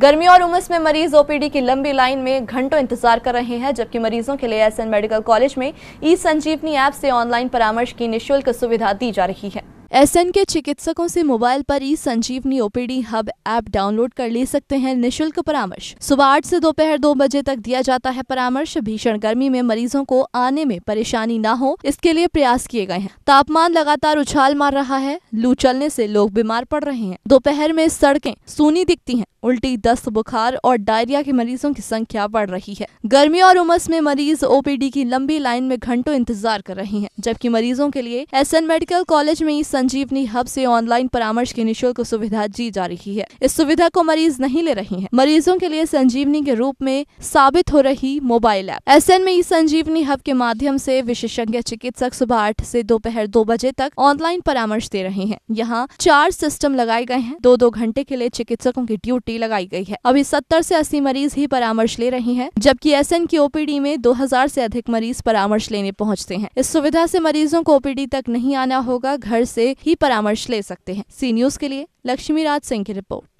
गर्मी और उमस में मरीज ओपीडी की लंबी लाइन में घंटों इंतजार कर रहे हैं जबकि मरीजों के लिए एसएन मेडिकल कॉलेज में ई संजीवनी ऐप से ऑनलाइन परामर्श की निःशुल्क सुविधा दी जा रही है एसएन के चिकित्सकों से मोबाइल पर e Sanjeevani OPD hub app download कर ले सकते हैं निशुल्क परामर्श सुबह आठ से दोपहर दो बजे तक दिया जाता है परामर्श भीषण गर्मी में मरीजों को आने में परेशानी न हो इसके लिए प्रयास किए गए हैं तापमान लगातार उछाल मार रहा है लू चलने से लोग बीमार पड़ रहे हैं दोपहर में सड़कें सूनी दिखती हैं उल्टी दस्त बुखार और डायरिया के मरीजों की संख्या बढ़ रही है गर्मी और उमस में मरीज ओपीडी की लंबी लाइन में घंटों इंतजार कर रहे हैं जबकि मरीजों के लिए एसएन मेडिकल कॉलेज में ई संजीवनी हब से ऑनलाइन परामर्श की निःशुल्क सुविधा दी जा रही है इस सुविधा को मरीज नहीं ले रहे हैं मरीजों के लिए संजीवनी के रूप में साबित हो रही मोबाइल ऐप एस में ई संजीवनी हब के माध्यम से विशेषज्ञ चिकित्सक सुबह आठ से दोपहर दो बजे तक ऑनलाइन परामर्श दे रहे हैं यहाँ चार सिस्टम लगाए गए हैं दो दो घंटे के लिए चिकित्सकों की ड्यूटी लगाई गई है अभी सत्तर से अस्सी मरीज ही परामर्श ले रहे हैं जबकि एस की ओपीडी में दो हजार से अधिक मरीज परामर्श लेने पहुँचते हैं इस सुविधा ऐसी मरीजों को ओपीडी तक नहीं आना होगा घर से ही परामर्श ले सकते हैं सी न्यूज के लिए लक्ष्मीराज सिंह की रिपोर्ट